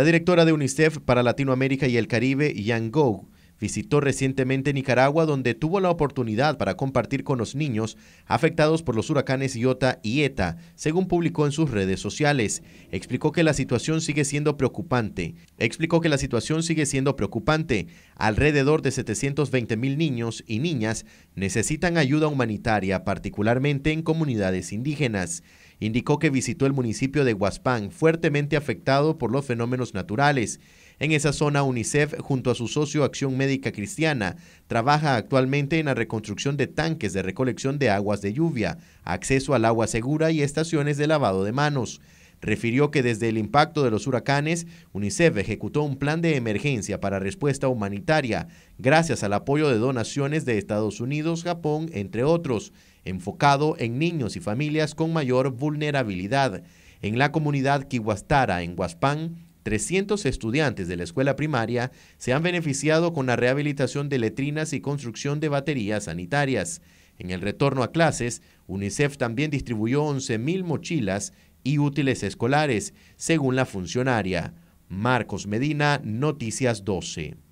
La directora de UNICEF para Latinoamérica y el Caribe, Yang Go, visitó recientemente Nicaragua donde tuvo la oportunidad para compartir con los niños afectados por los huracanes Iota y Eta, según publicó en sus redes sociales. Explicó que la situación sigue siendo preocupante. Explicó que la situación sigue siendo preocupante. Alrededor de 720 mil niños y niñas necesitan ayuda humanitaria, particularmente en comunidades indígenas indicó que visitó el municipio de Huaspán, fuertemente afectado por los fenómenos naturales. En esa zona, UNICEF, junto a su socio Acción Médica Cristiana, trabaja actualmente en la reconstrucción de tanques de recolección de aguas de lluvia, acceso al agua segura y estaciones de lavado de manos refirió que desde el impacto de los huracanes, UNICEF ejecutó un plan de emergencia para respuesta humanitaria, gracias al apoyo de donaciones de Estados Unidos, Japón, entre otros, enfocado en niños y familias con mayor vulnerabilidad. En la comunidad Kiwastara, en Huaspán, 300 estudiantes de la escuela primaria se han beneficiado con la rehabilitación de letrinas y construcción de baterías sanitarias. En el retorno a clases, UNICEF también distribuyó 11.000 mochilas y útiles escolares, según la funcionaria. Marcos Medina, Noticias 12.